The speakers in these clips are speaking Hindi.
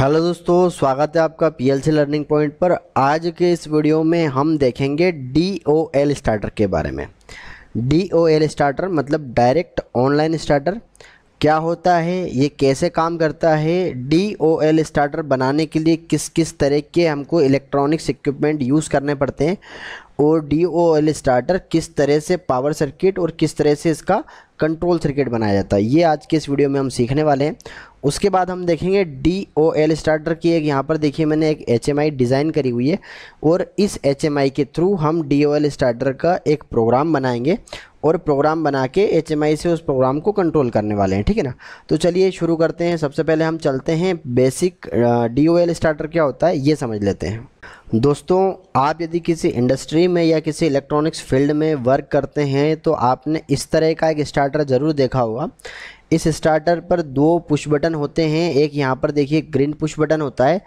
हेलो दोस्तों स्वागत है आपका पीएलसी लर्निंग पॉइंट पर आज के इस वीडियो में हम देखेंगे डी ओ एल स्टार्टर के बारे में डी ओ एल स्टार्टर मतलब डायरेक्ट ऑनलाइन स्टार्टर क्या होता है ये कैसे काम करता है डी ओ एल स्टार्टर बनाने के लिए किस किस तरह के हमको इलेक्ट्रॉनिक्स इक्विपमेंट यूज़ करने पड़ते हैं और डी ओ एल स्टार्टर किस तरह से पावर सर्किट और किस तरह से इसका कंट्रोल सर्किट बनाया जाता है ये आज के इस वीडियो में हम सीखने वाले हैं उसके बाद हम देखेंगे डी ओ एल स्टार्टर की एक यहाँ पर देखिए मैंने एक एच एम आई डिज़ाइन करी हुई है और इस एच एम आई के थ्रू हम डी ओ एल स्टार्टर का एक प्रोग्राम बनाएंगे और प्रोग्राम बना के एच एम आई से उस प्रोग्राम को कंट्रोल करने वाले हैं ठीक है ना तो चलिए शुरू करते हैं सबसे पहले हम चलते हैं basic D O L starter क्या होता है ये समझ लेते हैं दोस्तों आप यदि किसी इंडस्ट्री में या किसी इलेक्ट्रॉनिक्स फील्ड में वर्क करते हैं तो आपने इस तरह का एक स्टार्टर ज़रूर देखा होगा इस स्टार्टर पर दो पुश बटन होते हैं एक यहाँ पर देखिए ग्रीन पुश बटन होता है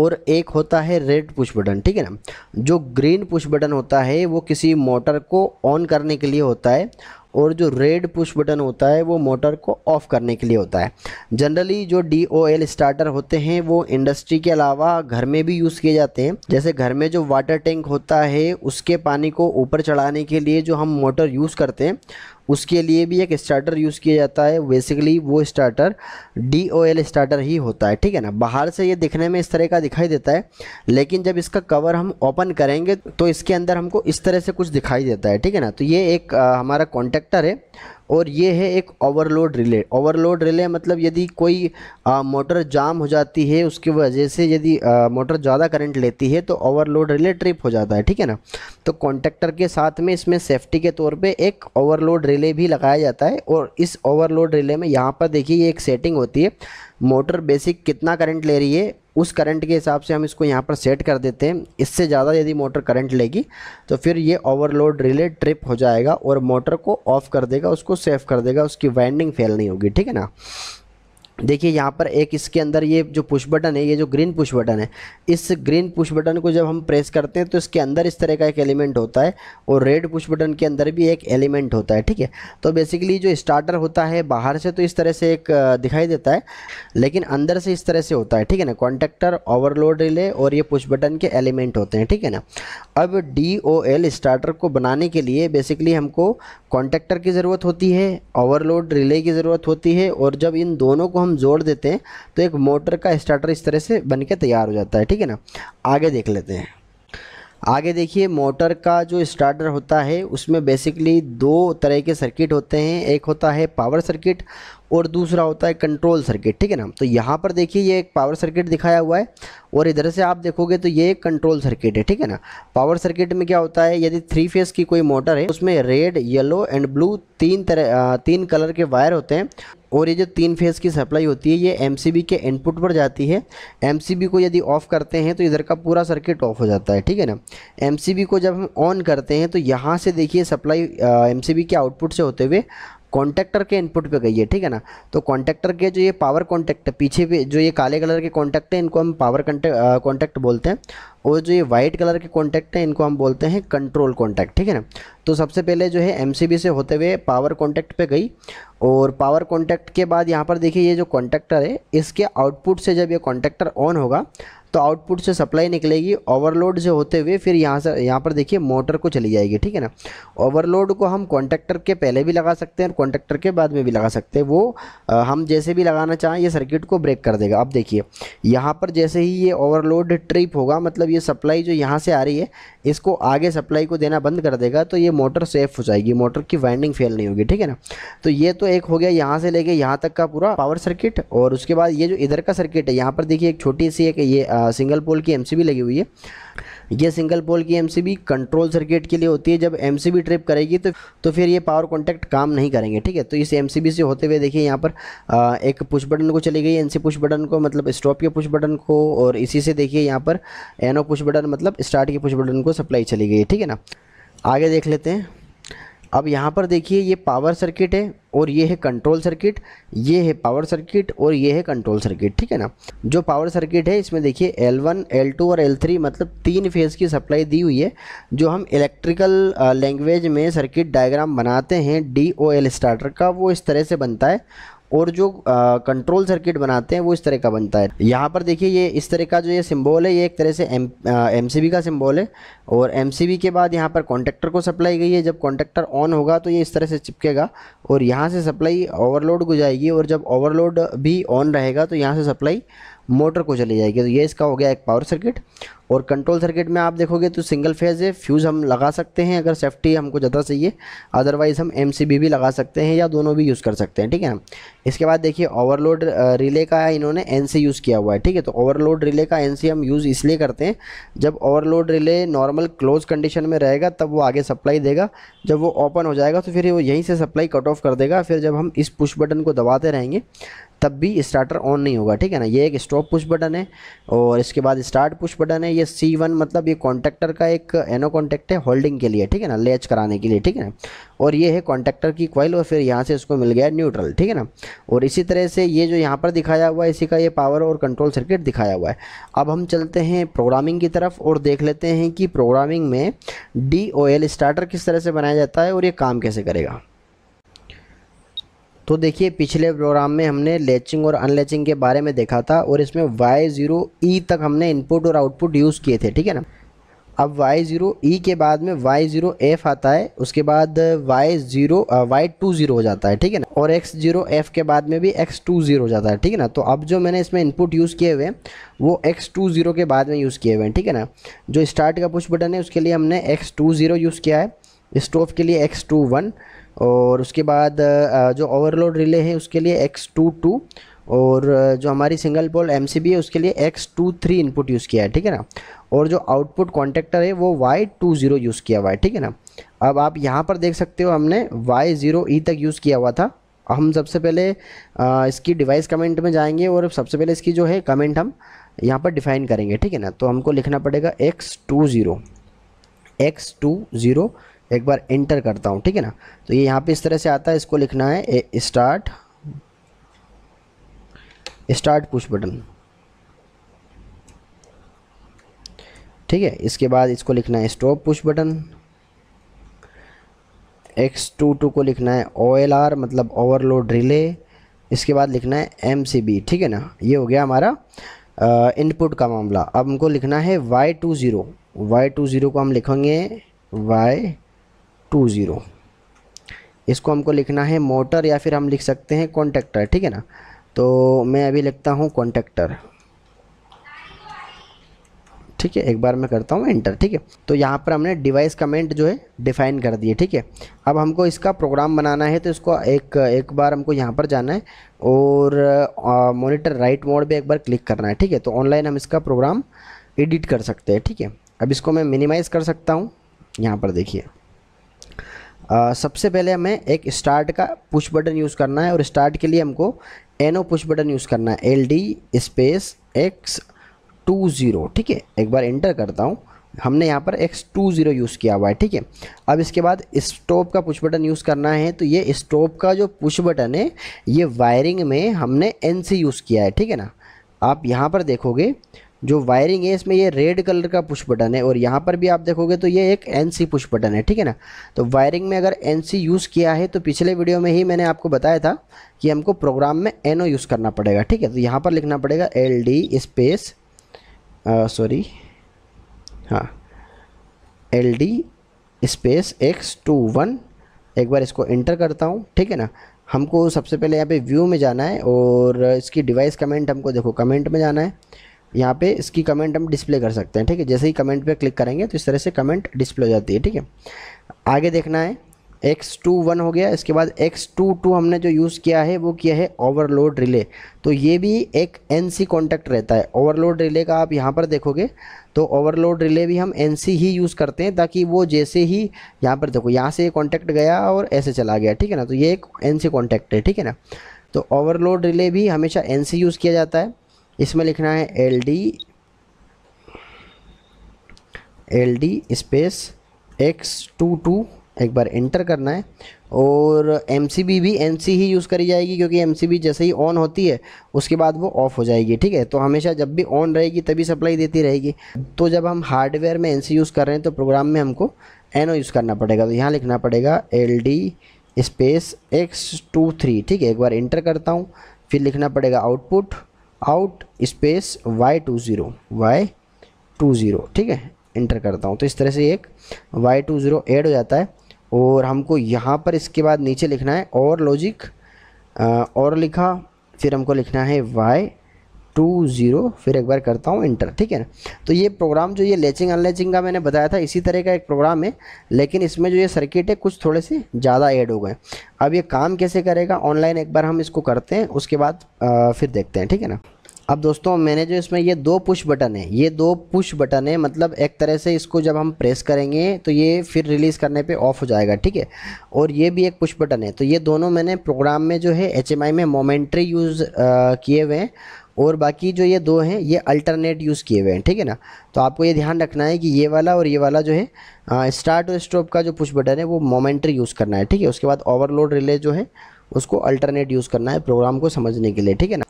और एक होता है रेड पुश बटन ठीक है ना जो ग्रीन पुश बटन होता है वो किसी मोटर को ऑन करने के लिए होता है और जो रेड पुश बटन होता है वो मोटर को ऑफ़ करने के लिए होता है जनरली जो डी ओ एल स्टार्टर होते हैं वो इंडस्ट्री के अलावा घर में भी यूज़ किए जाते हैं जैसे घर में जो वाटर टैंक होता है उसके पानी को ऊपर चढ़ाने के लिए जो हम मोटर यूज़ करते हैं उसके लिए भी एक स्टार्टर यूज़ किया जाता है बेसिकली वो starter D O L starter ही होता है ठीक है ना बाहर से ये दिखने में इस तरह का दिखाई देता है लेकिन जब इसका कवर हम ओपन करेंगे तो इसके अंदर हमको इस तरह से कुछ दिखाई देता है ठीक है ना तो ये एक आ, हमारा कॉन्टेक्टर है और ये है एक ओवरलोड रिले ओवरलोड रिले मतलब यदि कोई मोटर जाम हो जाती है उसकी वजह से यदि मोटर ज़्यादा करंट लेती है तो ओवरलोड रिले ट्रिप हो जाता है ठीक है ना तो कॉन्टेक्टर के साथ में इसमें सेफ्टी के तौर पे एक ओवरलोड रिले भी लगाया जाता है और इस ओवरलोड रिले में यहाँ पर देखिए ये एक सेटिंग होती है मोटर बेसिक कितना करंट ले रही है उस करंट के हिसाब से हम इसको यहाँ पर सेट कर देते हैं इससे ज़्यादा यदि मोटर करंट लेगी तो फिर ये ओवरलोड रिले ट्रिप हो जाएगा और मोटर को ऑफ़ कर देगा उसको सेफ कर देगा उसकी वाइंडिंग फेल नहीं होगी ठीक है ना देखिए यहाँ पर एक इसके अंदर ये जो पुश बटन है ये जो ग्रीन पुश बटन है इस ग्रीन पुश बटन को जब हम प्रेस करते हैं तो इसके अंदर इस तरह का एक एलिमेंट होता है और रेड पुश बटन के अंदर भी एक एलिमेंट होता है ठीक है तो बेसिकली जो स्टार्टर होता है बाहर से तो इस तरह से एक दिखाई देता है लेकिन अंदर से इस तरह से होता है ठीक है ना कॉन्टेक्टर ओवरलोड रिले और ये पुश बटन के एलिमेंट होते हैं ठीक है ना अब डी ओ एल स्टार्टर को बनाने के लिए बेसिकली हमको कॉन्टेक्टर की ज़रूरत होती है ओवरलोड रिले की ज़रूरत होती है और जब इन दोनों को हम हम जोड़ देते हैं तो एक मोटर का स्टार्टर इस तरह से बन के तैयार हो जाता है ठीक है ना आगे देख लेते हैं आगे देखिए मोटर का जो स्टार्टर होता है उसमें बेसिकली दो तरह के सर्किट होते हैं एक होता है पावर सर्किट और दूसरा होता है कंट्रोल सर्किट ठीक है ना तो यहाँ पर देखिए ये एक पावर सर्किट दिखाया हुआ है और इधर से आप देखोगे तो ये एक कंट्रोल सर्किट है ठीक है ना पावर सर्किट में क्या होता है यदि थ्री फेस की कोई मोटर है उसमें रेड येलो एंड ब्लू तीन तरह तीन कलर के वायर होते हैं और ये जो तीन फेज़ की सप्लाई होती है ये एम के इनपुट पर जाती है एम को यदि ऑफ़ करते हैं तो इधर का पूरा सर्किट ऑफ हो जाता है ठीक है ना एम को जब हम ऑन करते हैं तो यहाँ से देखिए सप्लाई एम के आउटपुट से होते हुए कॉन्टैक्टर के इनपुट पे गई है ठीक है ना तो कॉन्टैक्टर के जो ये पावर कॉन्टैक्ट पीछे पे जो ये काले कलर के कॉन्टैक्ट हैं इनको हम पावर कॉन्टैक्ट बोलते हैं और जो ये वाइट कलर के कॉन्टैक्ट हैं इनको हम बोलते हैं कंट्रोल कॉन्टैक्ट ठीक है ना तो सबसे पहले जो है एम से होते हुए पावर कॉन्टैक्ट पर गई और पावर कॉन्टैक्ट के बाद यहाँ पर देखिए ये जो कॉन्टैक्टर है इसके आउटपुट से जब ये कॉन्टैक्टर ऑन होगा तो आउटपुट से सप्लाई निकलेगी ओवरलोड से होते हुए फिर यहाँ से यहाँ पर देखिए मोटर को चली जाएगी ठीक है ना ओवरलोड को हम कॉन्ट्रेक्टर के पहले भी लगा सकते हैं और कॉन्ट्रेक्टर के बाद में भी लगा सकते हैं वो आ, हम जैसे भी लगाना चाहें ये सर्किट को ब्रेक कर देगा अब देखिए यहाँ पर जैसे ही ये ओवरलोड ट्रिप होगा मतलब ये सप्लाई जो यहाँ से आ रही है इसको आगे सप्लाई को देना बंद कर देगा तो ये मोटर सेफ हो जाएगी मोटर की वाइंडिंग फेल नहीं होगी ठीक है ना तो ये तो एक हो गया यहाँ से लेके यहाँ तक का पूरा पावर सर्किट और उसके बाद ये जो इधर का सर्किट है यहाँ पर देखिए एक छोटी सी एक ये आ, सिंगल पोल की एम लगी हुई है ये सिंगल पोल की एमसीबी कंट्रोल सर्किट के लिए होती है जब एमसीबी ट्रिप करेगी तो तो फिर ये पावर कॉन्टैक्ट काम नहीं करेंगे ठीक है तो इस एमसीबी से होते हुए देखिए यहाँ पर आ, एक पुश बटन को चली गई एन सी पुश बटन को मतलब स्टॉप के पुश बटन को और इसी से देखिए यहाँ पर एनो पुश बटन मतलब स्टार्ट के पुश बटन को सप्लाई चली गई ठीक है ना आगे देख लेते हैं अब यहाँ पर देखिए ये पावर सर्किट है और ये है कंट्रोल सर्किट ये है पावर सर्किट और ये है कंट्रोल सर्किट ठीक है ना जो पावर सर्किट है इसमें देखिए L1, L2 और L3 मतलब तीन फेज़ की सप्लाई दी हुई है जो हम इलेक्ट्रिकल लैंग्वेज में सर्किट डायग्राम बनाते हैं डी ओ एल स्टार्टर का वो इस तरह से बनता है और जो कंट्रोल सर्किट बनाते हैं वो इस तरह का बनता है यहाँ पर देखिए ये इस तरह का जो ये सिम्बॉल है ये एक तरह से एम एम का सिम्बॉल है और एम के बाद यहाँ पर कॉन्टेक्टर को सप्लाई गई है जब कॉन्टेक्टर ऑन होगा तो ये इस तरह से चिपकेगा और यहाँ से सप्लाई ओवरलोड को जाएगी और जब ओवरलोड भी ऑन रहेगा तो यहाँ से सप्लाई मोटर को चली जाएगी तो ये इसका हो गया एक पावर सर्किट और कंट्रोल सर्किट में आप देखोगे तो सिंगल फेज़ है फ्यूज़ हम लगा सकते हैं अगर सेफ्टी हमको ज़्यादा चाहिए अदरवाइज़ हम एम भी लगा सकते हैं या दोनों भी यूज़ कर सकते हैं ठीक है इसके बाद देखिए ओवरलोड रिले का इन्होंने एन यूज़ किया हुआ है ठीक है तो ओवरलोड रिले का एन हम यूज़ इसलिए करते हैं जब overload relay normal close condition में रहेगा तब वो आगे सप्लाई देगा जब वो ओपन हो जाएगा तो फिर वो यहीं से सप्लाई कट ऑफ कर देगा फिर जब हम इस पुश बटन को दबाते रहेंगे तब भी स्टार्टर ऑन नहीं होगा ठीक है ना ये एक स्टॉप पुश बटन है और इसके बाद स्टार्ट पुश बटन है ये सी वन मतलब ये कॉन्टैक्टर का एक एनो कॉन्टैक्ट है होल्डिंग के लिए ठीक है ना लेच कराने के लिए ठीक है ना और ये है कॉन्टैक्टर की क्वाइल और फिर यहाँ से इसको मिल गया न्यूट्रल ठीक है ना और इसी तरह से ये जो यहाँ पर दिखाया हुआ है इसी का ये पावर और कंट्रोल सर्किट दिखाया हुआ है अब हम चलते हैं प्रोग्रामिंग की तरफ और देख लेते हैं कि प्रोग्रामिंग में डी स्टार्टर किस तरह से बनाया जाता है और ये काम कैसे करेगा तो देखिए पिछले प्रोग्राम में हमने लेचिंग और अनलेचिंग के बारे में देखा था और इसमें वाई ज़ीरो ई तक हमने इनपुट और आउटपुट यूज़ किए थे ठीक है ना अब वाई ज़ीरो ई के बाद में वाई ज़ीरो एफ़ आता है उसके बाद Y zero Y two zero हो जाता है ठीक है ना और एक्स ज़ीरो एफ़ के बाद में भी एक्स टू ज़ीरो हो जाता है ठीक है ना तो अब जो मैंने इसमें इनपुट यूज़ किए हुए हैं वो एक्स टू ज़ीरो के बाद में यूज़ किए हुए हैं ठीक है ना जो स्टार्ट का पुश बटन है उसके लिए हमने एक्स टू ज़ीरो यूज़ किया है स्टोव के लिए एक्स टू वन और उसके बाद जो ओवरलोड रिले है उसके लिए एक्स टू टू और जो हमारी सिंगल पोल एम है उसके लिए X two three input use किया है ठीक है ना और जो आउटपुट कॉन्टेक्टर है वो वाई टू ज़ीरो यूज़ किया हुआ है ठीक है ना अब आप यहाँ पर देख सकते हो हमने वाई ज़ीरो ई तक यूज़ किया हुआ था हम सबसे पहले इसकी डिवाइस कमेंट में जाएंगे और सबसे पहले इसकी जो है कमेंट हम यहाँ पर डिफ़ाइन करेंगे ठीक है ना तो हमको लिखना पड़ेगा X two zero X two zero एक बार एंटर करता हूँ ठीक है ना तो ये यहाँ पे इस तरह से आता है इसको लिखना है A, start start push button ठीक है इसके बाद इसको लिखना है stop push button X two two को लिखना है ओ एल आर मतलब ओवरलोड रिले इसके बाद लिखना है एम सी बी ठीक है ना ये हो गया हमारा इनपुट का मामला अब हमको लिखना है Y two zero Y two zero को हम लिखेंगे वाई टू ज़ीरो इसको हमको लिखना है मोटर या फिर हम लिख सकते हैं कॉन्टेक्टर ठीक है ना तो मैं अभी लिखता हूँ कॉन्टेक्टर ठीक है एक बार मैं करता हूँ एंटर ठीक है तो यहाँ पर हमने डिवाइस कमेंट जो है डिफाइन कर दिए ठीक है अब हमको इसका प्रोग्राम बनाना है तो इसको एक एक बार हमको यहाँ पर जाना है और मॉनिटर राइट मोड पे एक बार क्लिक करना है ठीक है तो ऑनलाइन हम इसका प्रोग्राम एडिट कर सकते हैं ठीक है अब इसको मैं मिनिमाइज़ कर सकता हूँ यहाँ पर देखिए आ, सबसे पहले हमें एक स्टार्ट का पुश बटन यूज़ करना है और स्टार्ट के लिए हमको एनो पुश बटन यूज़ करना है L D space X two zero ठीक है एक बार एंटर करता हूँ हमने यहाँ पर एक्स टू ज़ीरो यूज़ किया हुआ है ठीक है अब इसके बाद स्टॉप का पुश बटन यूज़ करना है तो ये स्टॉप का जो पुश बटन है ये वायरिंग में हमने एन यूज़ किया है ठीक है ना आप यहाँ पर देखोगे जो वायरिंग है इसमें ये रेड कलर का पुश बटन है और यहाँ पर भी आप देखोगे तो ये एक एन पुश बटन है ठीक है ना तो वायरिंग में अगर एन यूज़ किया है तो पिछले वीडियो में ही मैंने आपको बताया था कि हमको प्रोग्राम में एन यूज़ करना पड़ेगा ठीक है तो यहाँ पर लिखना पड़ेगा एल डी स्पेस सॉरी हाँ L D space X two one एक बार इसको एंटर करता हूँ ठीक है ना हमको सबसे पहले यहाँ पे व्यू में जाना है और इसकी डिवाइस कमेंट हमको देखो कमेंट में जाना है यहाँ पे इसकी कमेंट हम डिस्प्ले कर सकते हैं ठीक है जैसे ही कमेंट पे क्लिक करेंगे तो इस तरह से कमेंट डिस्प्ले हो जाती है ठीक है आगे देखना है एक्स टू वन हो गया इसके बाद एक्स टू टू हमने जो यूज़ किया है वो किया है ओवरलोड रिले तो ये भी एक एन सी कॉन्टैक्ट रहता है ओवरलोड रिले का आप यहाँ पर देखोगे तो ओवरलोड रिले भी हम एन सी ही यूज़ करते हैं ताकि वो जैसे ही यहाँ पर देखो यहाँ से कॉन्टैक्ट गया और ऐसे चला गया ठीक है ना तो ये एक एन सी कॉन्टैक्ट है ठीक है ना तो ओवरलोड रिले भी हमेशा एन सी यूज़ किया जाता है इसमें लिखना है L D L D space X two two एक बार एंटर करना है और एम सी बी भी एन सी ही यूज़ करी जाएगी क्योंकि एम सी बी जैसे ही ऑन होती है उसके बाद वो ऑफ़ हो जाएगी ठीक है तो हमेशा जब भी ऑन रहेगी तभी सप्लाई देती रहेगी तो जब हम हार्डवेयर में एन सी यूज़ कर रहे हैं तो प्रोग्राम में हमको एन यूज़ करना पड़ेगा तो यहाँ लिखना पड़ेगा L D space X two three ठीक है एक बार इंटर करता हूँ फिर लिखना पड़ेगा output out space Y two zero Y two zero ठीक है इंटर करता हूँ तो इस तरह से एक वाई टू ज़ीरो एड हो जाता है और हमको यहाँ पर इसके बाद नीचे लिखना है और लॉजिक और लिखा फिर हमको लिखना है वाई टू ज़ीरो फिर एक बार करता हूँ इंटर ठीक है ना तो ये प्रोग्राम जो ये लेचिंग अनलेचिंग का मैंने बताया था इसी तरह का एक प्रोग्राम है लेकिन इसमें जो ये सर्किट है कुछ थोड़े से ज़्यादा ऐड हो गए अब ये काम कैसे करेगा ऑनलाइन एक बार हम इसको करते हैं उसके बाद आ, फिर देखते हैं ठीक है ना अब दोस्तों मैंने जो इसमें ये दो पुश बटन है ये दो पुश बटन है मतलब एक तरह से इसको जब हम प्रेस करेंगे तो ये फिर रिलीज़ करने पे ऑफ हो जाएगा ठीक है और ये भी एक पुश बटन है तो ये दोनों मैंने प्रोग्राम में जो है एच में मोमेंट्री यूज़ किए हुए हैं और बाकी जो ये दो हैं ये अल्टरनेट यूज़ किए हुए हैं ठीक है ना तो आपको ये ध्यान रखना है कि ये वाला और ये वाला जो है आ, स्टार्ट और स्टॉप का जो पुश बटन है वो मोमेंट्री यूज़ करना है ठीक है उसके बाद ओवरलोड रिले जो है उसको अल्टरनेट यूज़ करना है प्रोग्राम को समझने के लिए ठीक है ना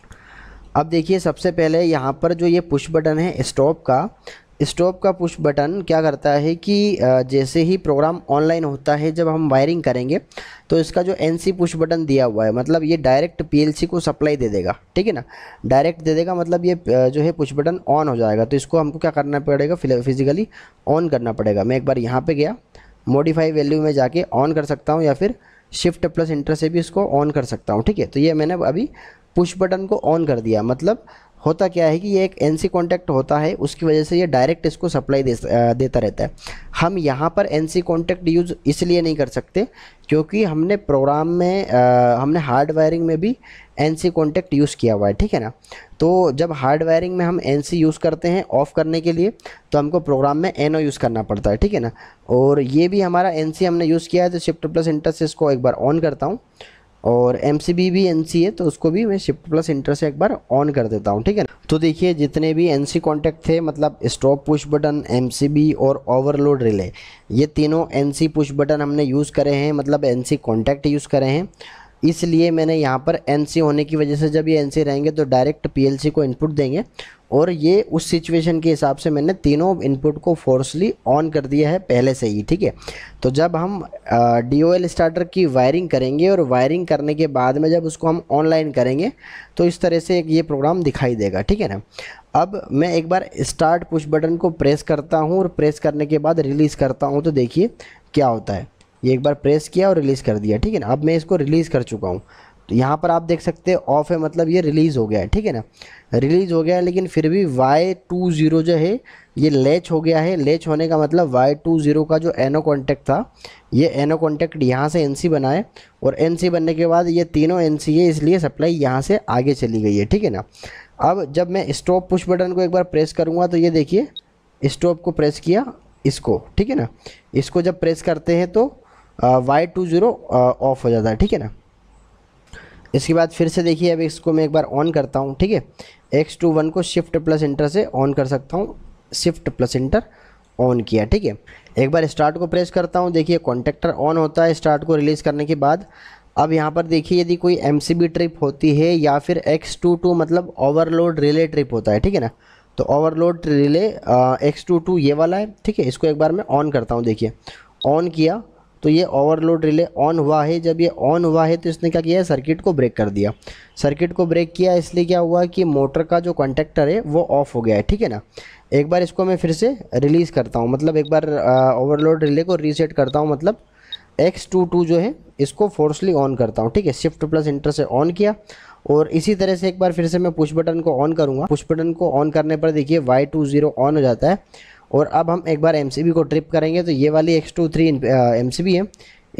अब देखिए सबसे पहले यहाँ पर जो ये पुश बटन है स्टॉप का स्टॉप का पुश बटन क्या करता है कि जैसे ही प्रोग्राम ऑनलाइन होता है जब हम वायरिंग करेंगे तो इसका जो एन सी पुश बटन दिया हुआ है मतलब ये डायरेक्ट पीएलसी को सप्लाई दे देगा ठीक है ना डायरेक्ट दे देगा मतलब ये जो है पुश बटन ऑन हो जाएगा तो इसको हमको क्या करना पड़ेगा फिजिकली ऑन करना पड़ेगा मैं एक बार यहाँ पर गया मॉडिफाई वैल्यू में जाके ऑन कर सकता हूँ या फिर शिफ्ट प्लस इंटर से भी इसको ऑन कर सकता हूँ ठीक है तो ये मैंने अभी पुश बटन को ऑन कर दिया मतलब होता क्या है कि ये एक एन सी कॉन्टैक्ट होता है उसकी वजह से ये डायरेक्ट इसको सप्लाई दे, देता रहता है हम यहाँ पर एन सी यूज़ इसलिए नहीं कर सकते क्योंकि हमने प्रोग्राम में आ, हमने हार्ड वायरिंग में भी एन सी यूज़ किया हुआ है ठीक है ना तो जब हार्ड वायरिंग में हम एन सी यूज़ करते हैं ऑफ़ करने के लिए तो हमको प्रोग्राम में एन यूज़ करना पड़ता है ठीक है ना और ये भी हमारा एन सी हमने यूज़ किया है तो शिफ्ट प्लस इंटरसेस को एक बार ऑन करता हूँ और एम सी बी भी एन सी है तो उसको भी मैं शिफ्ट प्लस इंटर से एक बार ऑन कर देता हूँ ठीक है तो देखिए जितने भी एन सी कॉन्टैक्ट थे मतलब stop push button M C B और ओवरलोड रिले ये तीनों एन सी पुश बटन हमने यूज़ करे हैं मतलब एन सी कॉन्टैक्ट यूज़ करे हैं इसलिए मैंने यहाँ पर एन होने की वजह से जब ये एन रहेंगे तो डायरेक्ट पी को इनपुट देंगे और ये उस सिचुएशन के हिसाब से मैंने तीनों इनपुट को फोर्सली ऑन कर दिया है पहले से ही ठीक है तो जब हम डी ओ एल स्टार्टर की वायरिंग करेंगे और वायरिंग करने के बाद में जब उसको हम ऑनलाइन करेंगे तो इस तरह से ये प्रोग्राम दिखाई देगा ठीक है ना अब मैं एक बार स्टार्ट पुश बटन को प्रेस करता हूँ और प्रेस करने के बाद रिलीज़ करता हूँ तो देखिए क्या होता है ये एक बार प्रेस किया और रिलीज़ कर दिया ठीक है ना अब मैं इसको रिलीज़ कर चुका हूँ तो यहाँ पर आप देख सकते हैं ऑफ है मतलब ये रिलीज़ हो गया है ठीक है ना रिलीज़ हो गया है लेकिन फिर भी वाई टू ज़ीरो जो है ये लेच हो गया है लेच होने का मतलब वाई टू ज़ीरो का जो एनो कॉन्टैक्ट था ये एनो कॉन्टैक्ट यहाँ से एन सी बनाए और एन सी बनने के बाद ये तीनों एन सी है इसलिए सप्लाई यहाँ से आगे चली गई है ठीक है ना अब जब मैं स्टॉप पुश बटन को एक बार प्रेस करूँगा तो ये देखिए स्टॉप को प्रेस किया इसको ठीक है ना इसको जब प्रेस करते हैं तो वाई टू ज़ीरो ऑफ हो जाता है ठीक है ना इसके बाद फिर से देखिए अब इसको मैं एक बार ऑन करता हूँ ठीक है एक्स टू वन को शिफ्ट प्लस इंटर से ऑन कर सकता हूँ शिफ्ट प्लस इंटर ऑन किया ठीक है एक बार स्टार्ट को प्रेस करता हूँ देखिए कॉन्टेक्टर ऑन होता है स्टार्ट को रिलीज़ करने के बाद अब यहाँ पर देखिए यदि कोई एम ट्रिप होती है या फिर एक्स टू टू मतलब ओवरलोड रिले ट्रिप होता है ठीक है ना तो overload relay X two two ये वाला है ठीक है इसको एक बार मैं ऑन करता हूँ देखिए ऑन किया तो ये ओवरलोड रिले ऑन हुआ है जब ये ऑन हुआ है तो इसने क्या किया सर्किट को ब्रेक कर दिया सर्किट को ब्रेक किया इसलिए क्या हुआ कि मोटर का जो कॉन्टेक्टर है वो ऑफ हो गया है ठीक है ना एक बार इसको मैं फिर से रिलीज़ करता हूँ मतलब एक बार ओवरलोड रिले को रीसेट करता हूँ मतलब एक्स टू टू जो है इसको फोर्सली ऑन करता हूँ ठीक है शिफ्ट प्लस इंटर से ऑन किया और इसी तरह से एक बार फिर से मैं पुश बटन को ऑन करूँगा पुश बटन को ऑन करने पर देखिए वाई टू ज़ीरो ऑन हो जाता है और अब हम एक बार एम को ट्रिप करेंगे तो ये वाली एक्स टू थ्री एम है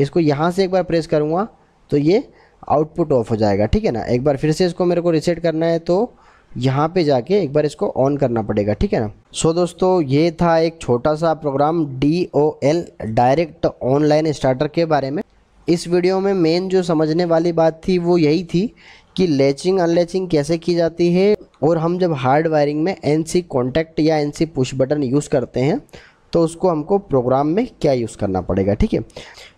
इसको यहाँ से एक बार प्रेस करूँगा तो ये आउटपुट ऑफ हो जाएगा ठीक है ना एक बार फिर से इसको मेरे को रिसेट करना है तो यहाँ पे जाके एक बार इसको ऑन करना पड़ेगा ठीक है ना सो so, दोस्तों ये था एक छोटा सा program D O L direct online starter के बारे में इस वीडियो में मेन जो समझने वाली बात थी वो यही थी कि लेचिंग अनलैचिंग कैसे की जाती है और हम जब हार्ड वायरिंग में एन सी कॉन्टैक्ट या N C push button use करते हैं तो उसको हमको प्रोग्राम में क्या यूज़ करना पड़ेगा ठीक है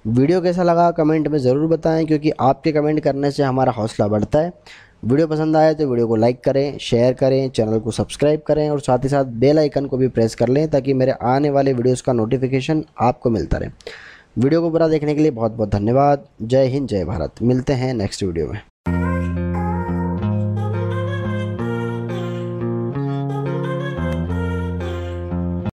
वीडियो कैसा लगा कमेंट में ज़रूर बताएं क्योंकि आपके कमेंट करने से हमारा हौसला बढ़ता है वीडियो पसंद आए तो वीडियो को लाइक करें शेयर करें चैनल को सब्सक्राइब करें और साथ ही साथ बेल आइकन को भी प्रेस कर लें ताकि मेरे आने वाले वीडियोस का नोटिफिकेशन आपको मिलता रहे वीडियो को पूरा देखने के लिए बहुत बहुत धन्यवाद जय हिंद जय भारत मिलते हैं नेक्स्ट वीडियो में